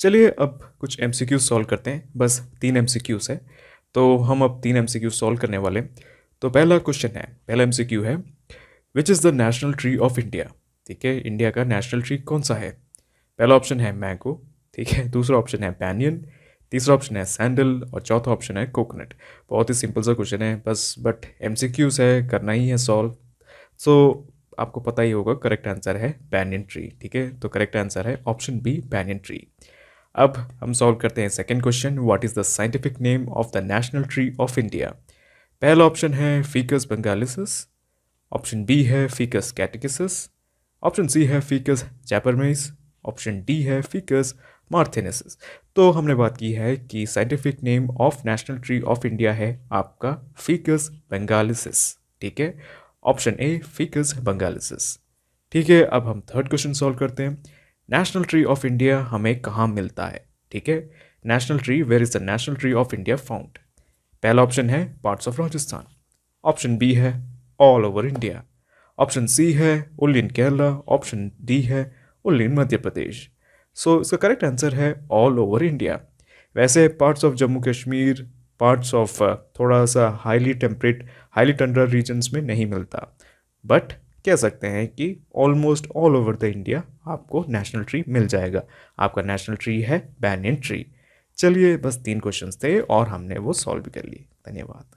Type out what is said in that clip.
चलिए अब कुछ एम सॉल्व करते हैं बस तीन एम है तो हम अब तीन एम सॉल्व करने वाले तो पहला क्वेश्चन है पहला एम है which is the national tree of India ठीक है इंडिया का नेशनल ट्री कौन सा है पहला ऑप्शन है मैंगो ठीक है दूसरा ऑप्शन है पैनियन तीसरा ऑप्शन है सैंडल और चौथा ऑप्शन है कोकोनट बहुत ही सिंपल सा क्वेश्चन है बस बट एम है करना ही है सॉल्व सो so, आपको पता ही होगा करेक्ट आंसर है पैनियन ट्री ठीक है तो करेक्ट आंसर है ऑप्शन बी पैनियन ट्री अब हम सॉल्व करते हैं second question what is the scientific name of the national tree of India पहला ऑप्शन है फीकस बंगालिसिस ऑप्शन बी है फीकस कैटिकिसिस ऑप्शन सी है फीकस जैपरमेस ऑप्शन डी है फीकस मार्थेनेसिस तो हमने बात की है कि scientific name of national tree of India है आपका फीकस बंगालिसिस ठीक है ऑप्शन ए फीकस बंगालिसिस ठीक है अब हम थर्ड क्वेश्चन सॉल्व करते हैं नेशनल ट्री ऑफ इंडिया हमें कहाँ मिलता है ठीक है national tree where is the national tree of India found पहला ऑप्शन है parts of Rajasthan option B है all over India option C है all in Kerala option D है only in Madhya Pradesh so इसका करेक्ट आंसर है ऑल ओवर इंडिया वैसे parts of Jammu Kashmir parts of थोड़ा सा highly temperate highly tundra regions में नहीं मिलता बट कह सकते हैं कि almost all over the India आपको नेशनल ट्री मिल जाएगा आपका नेशनल ट्री है बैनियन ट्री चलिए बस तीन क्वेश्चंस थे और हमने वो सॉल्व कर लिए धन्यवाद